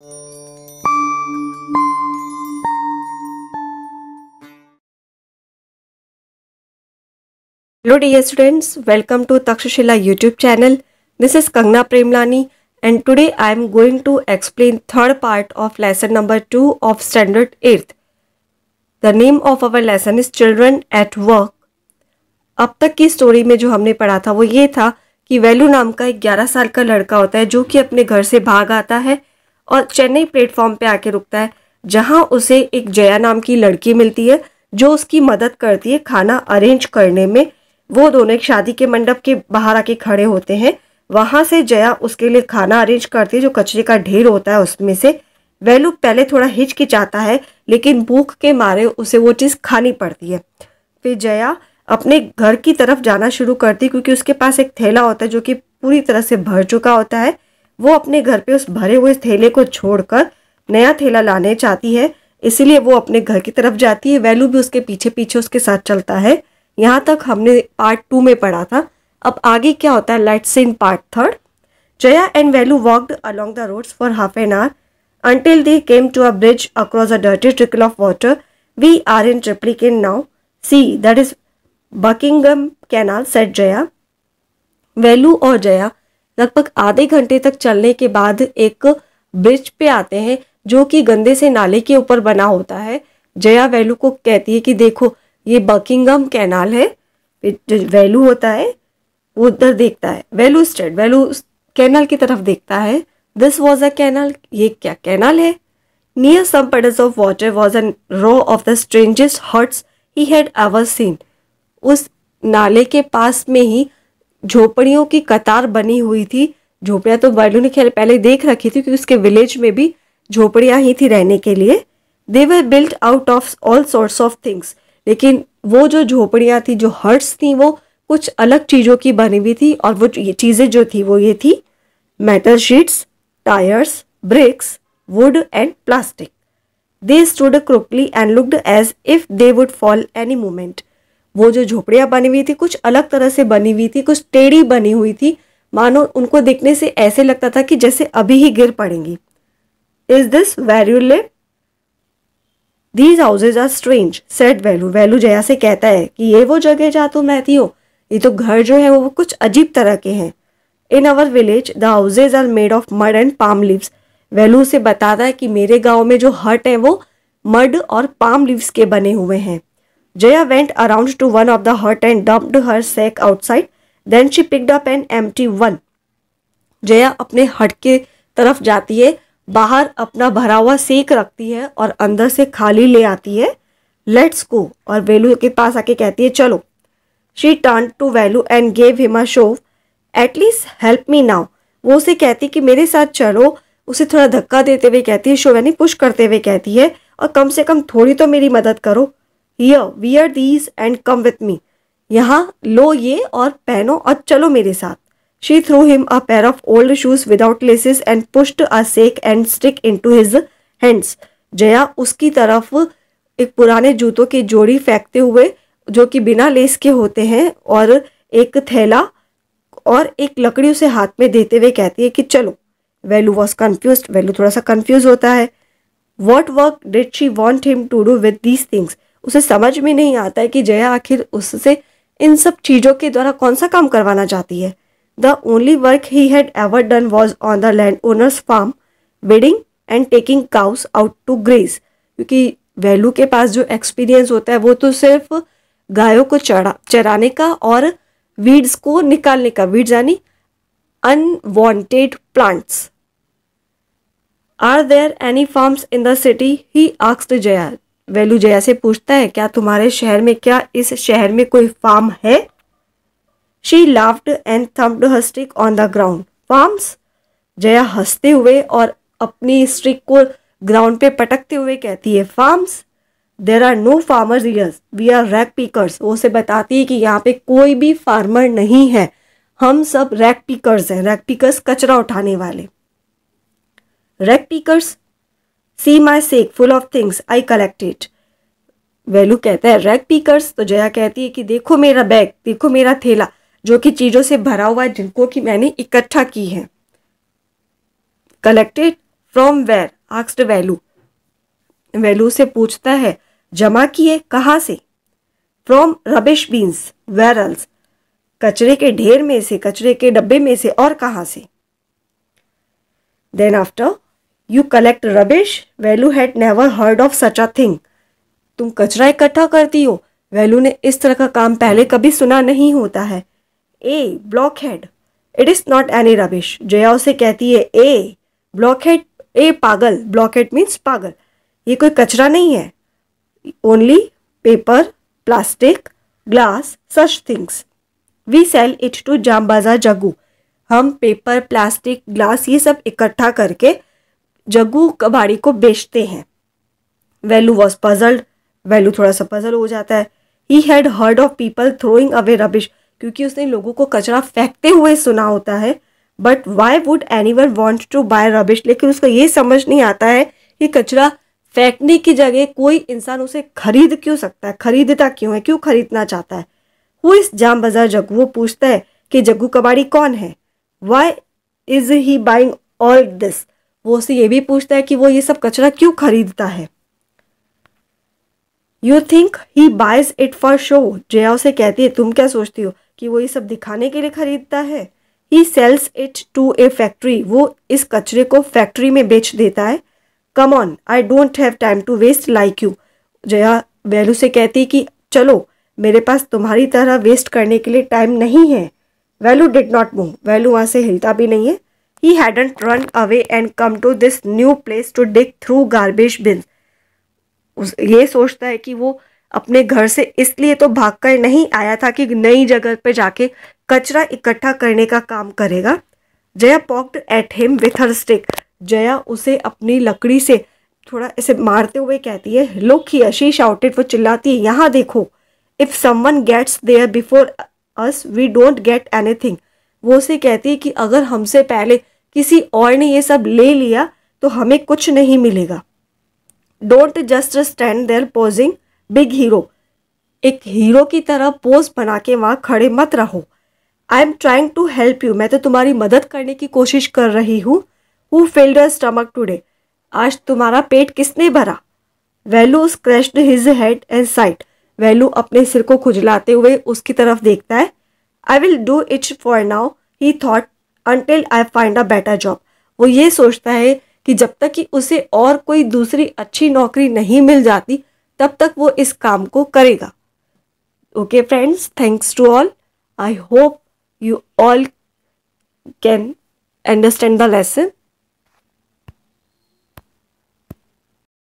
Hello dear students, welcome to Takshashila YouTube channel. This is Kangna Premlani and today I am going to explain third part of lesson number 2 of standard 8th. The name of our lesson is Children at Work. अब तक की story में जो हमने पढ़ा था वो ये था कि वैलू नाम का एक 11 साल का लड़का होता है जो कि अपने घर से भाग आता है और चेन्नई प्लेटफॉर्म पे आके रुकता है जहां उसे एक जया नाम की लड़की मिलती है जो उसकी मदद करती है खाना अरेंज करने में वो दोनों एक शादी के मंडप के बाहर आके खड़े होते हैं वहां से जया उसके लिए खाना अरेंज करती है जो कचरे का ढेर होता है उसमें से वेलू पहले थोड़ा हिचकिचाता है लेकिन भूख के मारे उसे वो चीज़ खानी पड़ती है फिर जया अपने घर की तरफ जाना शुरू करती क्योंकि उसके पास एक थैला होता है जो कि पूरी तरह से भर चुका होता है वो अपने घर पे उस भरे हुए थैले को छोड़कर नया थैला लाने चाहती है इसीलिए वो अपने घर की तरफ जाती है वैलू भी उसके पीछे पीछे उसके साथ चलता है यहाँ तक हमने पार्ट टू में पढ़ा था अब आगे क्या होता है let's in part third Jaya and Velu walked along the roads for half an hour until they came to a bridge across a dirty trickle of water. We are in Triplicane now see that is Buckingham canal said Jaya Velu और जया लगभग आधे घंटे तक चलने के बाद एक bridge पे आते हैं जो कि गंदे से नाले के ऊपर बना होता है जया वैलू को कहती है कि देखो ये बकिंगम कैनाल है जो वैलू होता है वो उधर देखता है वैलू स्टेट वैलू कैनाल की तरफ देखता है दिस वॉज अ कैनाल ये क्या कैनाल है near some puddles of water was a row of the strangest huts he had ever seen उस नाले के पास में ही झोपड़ियों की कतार बनी हुई थी झोपड़ियाँ तो बैलू ने खैर पहले देख रखी थी क्योंकि उसके विलेज में भी झोपड़ियाँ ही थी रहने के लिए they were built out of all sorts of things लेकिन वो जो झोपड़ियाँ थी जो हर्ट्स थी वो कुछ अलग चीज़ों की बनी हुई थी और वो चीज़ें जो थी वो ये थी metal sheets tyres bricks wood and plastic they stood crookedly and looked as if they would fall any moment वो जो झोपड़ियाँ बनी हुई थी कुछ अलग तरह से बनी हुई थी कुछ टेढ़ी बनी हुई थी मानो उनको देखने से ऐसे लगता था कि जैसे अभी ही गिर पड़ेंगी इज दिस ले these houses are strange said Velu Velu Jaya से कहता है कि ये वो जगह जहाँ तुम रहती हो ये तो घर जो है वो कुछ अजीब तरह के हैं in our village the houses are made of mud and palm leaves Velu से बताता है कि मेरे गांव में जो हट है वो मड और पाम लिवस के बने हुए हैं Jaya went around to one of the hut and dumped her sack outside. Then she picked up an empty one. Jaya अपने हट के तरफ जाती है बाहर अपना भरा हुआ सेक रखती है और अंदर से खाली ले आती है लेट्स गो और वेलू के पास आके कहती है चलो she turn to Velu and gave him a shove at least help me now वो उसे कहती कि मेरे साथ चलो उसे थोड़ा धक्का देते हुए कहती है शो यानी पुश करते हुए कहती है और कम से कम थोड़ी तो मेरी मदद करो here wear these and come with me यहाँ लो ये और पहनो और चलो मेरे साथ she threw him a pair of old shoes without laces and pushed a sack and stick into his hands Jaya उसकी तरफ एक पुराने जूतों की जोड़ी फेंकते हुए जो कि बिना लेस के होते हैं और एक थैला और एक लकड़ी उसे हाथ में देते हुए कहती है कि चलो वैल्यू वॉज कन्फ्यूज वैल्यू थोड़ा सा कन्फ्यूज होता है what work did she want him to do with these things उसे समझ में नहीं आता है कि जया आखिर उससे इन सब चीज़ों के द्वारा कौन सा काम करवाना चाहती है the only work he had ever done was on the landowner's farm weeding and taking cows out to graze क्योंकि वैल्यू के पास जो एक्सपीरियंस होता है वो तो सिर्फ गायों को चढ़ा चराने का और वीड्स को निकालने का वीड्स यानी unwanted plants are there any farms in the city he आक्स्ड जया वेलू जया से पूछता है क्या तुम्हारे शहर में क्या इस शहर में कोई फार्म है she laughed and thumped her stick on the ground farms Jaya हंसते हुए और अपनी स्टिक को ग्राउंड पे पटकते हुए कहती है farms there are no farmer yes we are rag pickers वो उसे बताती है कि यहाँ पे कोई भी फार्मर नहीं है हम सब रैक पिकर्स हैं रैक पिकर्स कचरा उठाने वाले rag pickers see my sack full of things I collected Velu कहता है रैग पीकर्स तो जया कहती है कि देखो मेरा बैग देखो मेरा थैला जो कि चीज़ों से भरा हुआ है जिनको कि मैंने इकट्ठा की है कलेक्टेड फ्रॉम वेर आक्स्ड वैलू वैलू से पूछता है जमा किए कहाँ से फ्रॉम रबिश बीन्स वेरल्स कचरे के ढेर में से कचरे के डब्बे में से और कहाँ से then after you collect rubbish Velu had never heard of such a thing तुम कचरा इकट्ठा करती हो वेलू ने इस तरह का काम पहले कभी सुना नहीं होता है a blockhead it is not any rubbish Jaya उसे कहती है ए ब्लॉक हेड ए पागल ब्लॉक हेड मीन्स पागल ये कोई कचरा नहीं है only paper plastic glass such things we sell it to Jam Bazaar Jaggu हम पेपर प्लास्टिक ग्लास ये सब इकट्ठा करके जग्गू कबाड़ी को बेचते हैं वैलू वॉज पजल्ड वैल्यू थोड़ा सा पजल हो जाता है he had heard of people throwing away rubbish क्योंकि उसने लोगों को कचरा फेंकते हुए सुना होता है but why would anyone want to buy rubbish लेकिन उसको ये समझ नहीं आता है कि कचरा फेंकने की जगह कोई इंसान उसे खरीद क्यों सकता है खरीदता क्यों है क्यों खरीदना चाहता है वो इस जाम बाजार जग्गू वो पूछता है कि जग्गू कबाड़ी कौन है why is he buying all this वो उसे ये भी पूछता है कि वो ये सब कचरा क्यों खरीदता है you think he buys it for show Jaya उसे कहती है तुम क्या सोचती हो कि वो ये सब दिखाने के लिए खरीदता है he sells it to a factory वो इस कचरे को फैक्ट्री में बेच देता है come on I don't have time to waste like you Jaya Velu से कहती कि चलो मेरे पास तुम्हारी तरह वेस्ट करने के लिए टाइम नहीं है Velu did not move Velu वहाँ से हिलता भी नहीं है He hadn't run away and come to this new place to dig through garbage bins. उस ये सोचता है कि वो अपने घर से इसलिए तो भागकर नहीं आया था कि नई जगह पर जाके कचरा इकट्ठा करने का काम करेगा Jaya poked at him with her stick Jaya उसे अपनी लकड़ी से थोड़ा इसे मारते हुए कहती है लुक ही अशी शाउटेड वो चिल्लाती है यहाँ देखो if someone gets there before us we don't get anything वो उसे कहती है कि अगर हमसे पहले किसी और ने ये सब ले लिया तो हमें कुछ नहीं मिलेगा don't just stand there posing big hero एक हीरो की तरह पोज बना के वहाँ खड़े मत रहो I am trying to help you मैं तो तुम्हारी मदद करने की कोशिश कर रही हूँ हु फिल्ड स्टमक टूडे आज तुम्हारा पेट किसने भरा Velu scratched his head and sighed Velu अपने सिर को खुजलाते हुए उसकी तरफ देखता है I will do it for now he thought until I find a better job वो ये सोचता है कि जब तक कि उसे और कोई दूसरी अच्छी नौकरी नहीं मिल जाती तब तक वो इस काम को करेगा okay friends thanks to all I hope you all can understand the lesson